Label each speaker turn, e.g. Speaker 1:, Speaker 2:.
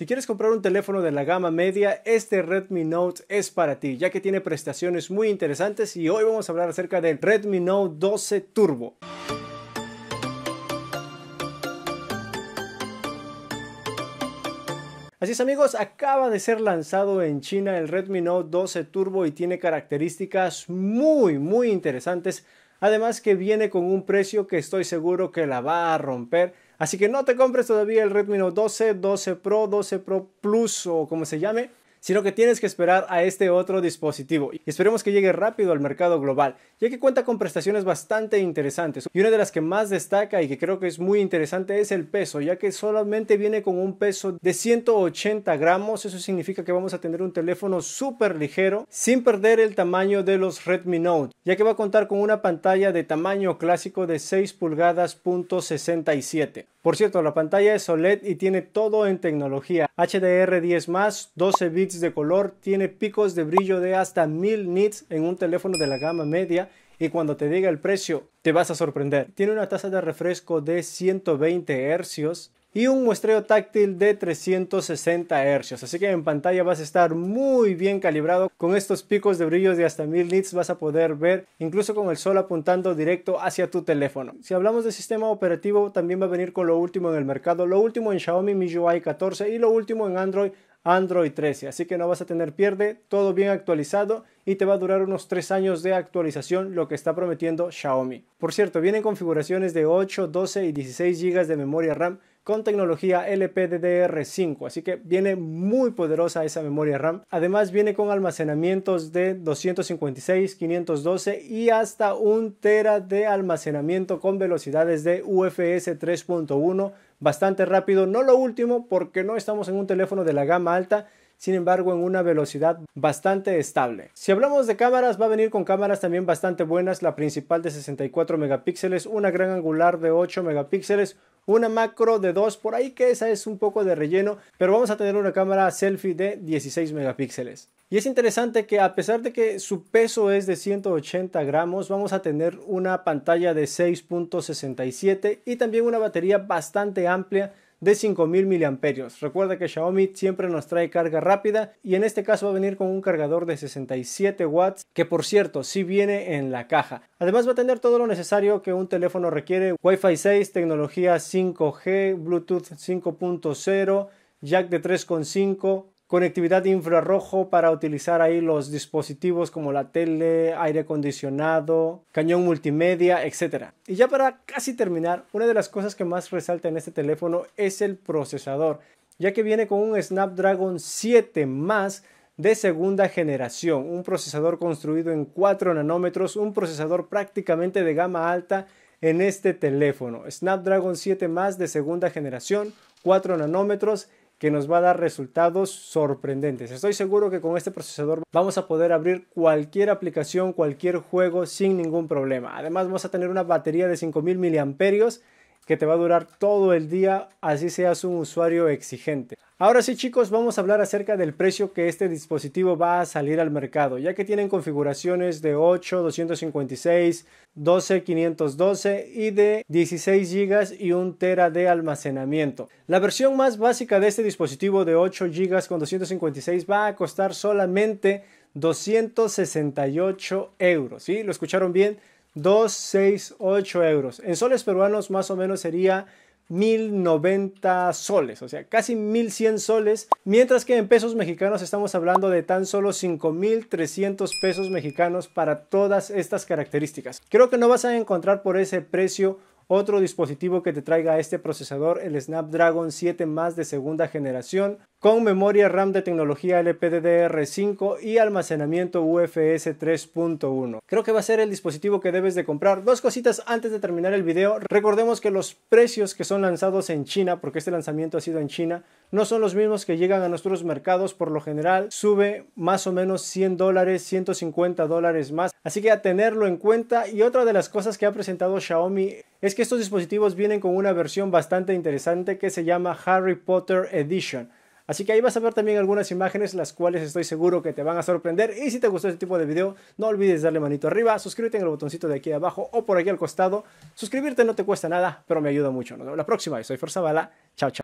Speaker 1: Si quieres comprar un teléfono de la gama media, este Redmi Note es para ti, ya que tiene prestaciones muy interesantes y hoy vamos a hablar acerca del Redmi Note 12 Turbo. Así es amigos, acaba de ser lanzado en China el Redmi Note 12 Turbo y tiene características muy muy interesantes, además que viene con un precio que estoy seguro que la va a romper Así que no te compres todavía el Redmi Note 12, 12 Pro, 12 Pro Plus o como se llame sino que tienes que esperar a este otro dispositivo. Y esperemos que llegue rápido al mercado global, ya que cuenta con prestaciones bastante interesantes. Y una de las que más destaca y que creo que es muy interesante es el peso, ya que solamente viene con un peso de 180 gramos. Eso significa que vamos a tener un teléfono súper ligero, sin perder el tamaño de los Redmi Note, ya que va a contar con una pantalla de tamaño clásico de 6 pulgadas .67. Por cierto, la pantalla es OLED y tiene todo en tecnología HDR10+, 12 bits de color, tiene picos de brillo de hasta 1000 nits en un teléfono de la gama media y cuando te diga el precio te vas a sorprender. Tiene una tasa de refresco de 120 hercios y un muestreo táctil de 360 Hz. Así que en pantalla vas a estar muy bien calibrado. Con estos picos de brillos de hasta 1000 nits vas a poder ver incluso con el sol apuntando directo hacia tu teléfono. Si hablamos de sistema operativo también va a venir con lo último en el mercado, lo último en Xiaomi MIUI 14 y lo último en Android Android 13, así que no vas a tener pierde, todo bien actualizado y te va a durar unos 3 años de actualización, lo que está prometiendo Xiaomi. Por cierto, vienen configuraciones de 8, 12 y 16 GB de memoria RAM, con tecnología LPDDR5, así que viene muy poderosa esa memoria RAM. Además viene con almacenamientos de 256, 512 y hasta un tera de almacenamiento con velocidades de UFS 3.1, bastante rápido, no lo último porque no estamos en un teléfono de la gama alta, sin embargo en una velocidad bastante estable. Si hablamos de cámaras, va a venir con cámaras también bastante buenas, la principal de 64 megapíxeles, una gran angular de 8 megapíxeles, una macro de 2 por ahí, que esa es un poco de relleno, pero vamos a tener una cámara selfie de 16 megapíxeles. Y es interesante que a pesar de que su peso es de 180 gramos, vamos a tener una pantalla de 6.67 y también una batería bastante amplia de 5000 mAh. Recuerda que Xiaomi siempre nos trae carga rápida y en este caso va a venir con un cargador de 67 watts que por cierto si viene en la caja. Además va a tener todo lo necesario que un teléfono requiere, Wi-Fi 6, tecnología 5G, Bluetooth 5.0, jack de 3.5 conectividad infrarrojo para utilizar ahí los dispositivos como la tele, aire acondicionado, cañón multimedia, etc. Y ya para casi terminar, una de las cosas que más resalta en este teléfono es el procesador, ya que viene con un Snapdragon 7 más de segunda generación, un procesador construido en 4 nanómetros, un procesador prácticamente de gama alta en este teléfono, Snapdragon 7 más de segunda generación, 4 nanómetros, que nos va a dar resultados sorprendentes. Estoy seguro que con este procesador vamos a poder abrir cualquier aplicación, cualquier juego sin ningún problema. Además vamos a tener una batería de 5000 miliamperios que te va a durar todo el día, así seas un usuario exigente. Ahora sí chicos, vamos a hablar acerca del precio que este dispositivo va a salir al mercado, ya que tienen configuraciones de 8, 256, 12, 512 y de 16 GB y 1 tera de almacenamiento. La versión más básica de este dispositivo de 8 GB con 256 va a costar solamente 268 euros, ¿sí? ¿Lo escucharon bien? 2, 6, 8 euros. En soles peruanos más o menos sería 1090 soles, o sea, casi 1100 soles, mientras que en pesos mexicanos estamos hablando de tan solo 5300 pesos mexicanos para todas estas características. Creo que no vas a encontrar por ese precio otro dispositivo que te traiga este procesador, el Snapdragon 7 más de segunda generación, con memoria RAM de tecnología LPDDR5 y almacenamiento UFS 3.1. Creo que va a ser el dispositivo que debes de comprar. Dos cositas antes de terminar el video. Recordemos que los precios que son lanzados en China, porque este lanzamiento ha sido en China, no son los mismos que llegan a nuestros mercados. Por lo general sube más o menos 100 dólares, 150 dólares más. Así que a tenerlo en cuenta. Y otra de las cosas que ha presentado Xiaomi es que estos dispositivos vienen con una versión bastante interesante que se llama Harry Potter Edition. Así que ahí vas a ver también algunas imágenes las cuales estoy seguro que te van a sorprender. Y si te gustó este tipo de video, no olvides darle manito arriba, suscríbete en el botoncito de aquí abajo o por aquí al costado. Suscribirte no te cuesta nada, pero me ayuda mucho. Nos vemos la próxima. soy Forza Bala. Chao, chao.